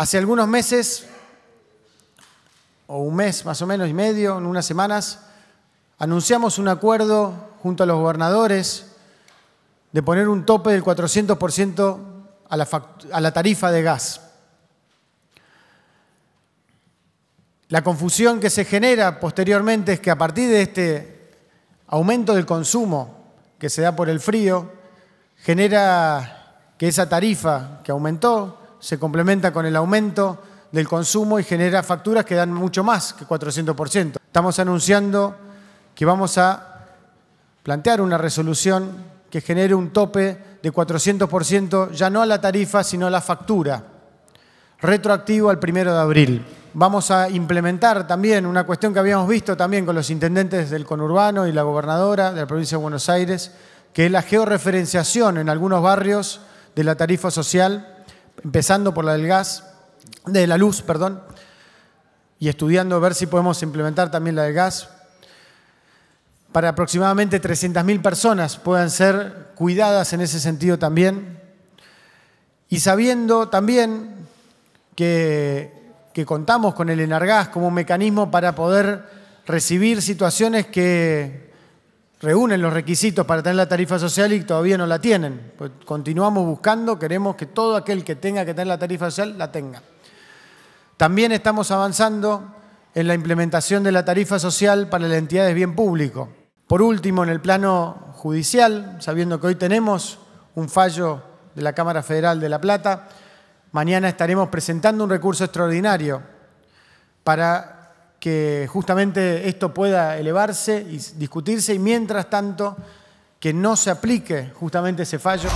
Hace algunos meses, o un mes más o menos y medio, en unas semanas, anunciamos un acuerdo junto a los gobernadores de poner un tope del 400% a la, tarifa de gas. La confusión que se genera posteriormente es que a partir de este aumento del consumo que se da por el frío, genera que esa tarifa que aumentó se complementa con el aumento del consumo y genera facturas que dan mucho más que 400%. Estamos anunciando que vamos a plantear una resolución que genere un tope de 400%, ya no a la tarifa, sino a la factura, retroactivo al primero de abril. Vamos a implementar también una cuestión que habíamos visto también con los intendentes del conurbano y la gobernadora de la provincia de Buenos Aires, que es la georreferenciación en algunos barrios de la tarifa social empezando por la del gas, de la luz, perdón, y estudiando ver si podemos implementar también la del gas, para aproximadamente 300.000 personas puedan ser cuidadas en ese sentido también, y sabiendo también que, contamos con el Enargas como mecanismo para poder recibir situaciones que reúnen los requisitos para tener la tarifa social y todavía no la tienen. Pues continuamos buscando, queremos que todo aquel que tenga que tener la tarifa social la tenga. También estamos avanzando en la implementación de la tarifa social para las entidades bien público. Por último, en el plano judicial, sabiendo que hoy tenemos un fallo de la Cámara Federal de La Plata, mañana estaremos presentando un recurso extraordinario para que justamente esto pueda elevarse y discutirse y mientras tanto que no se aplique justamente ese fallo.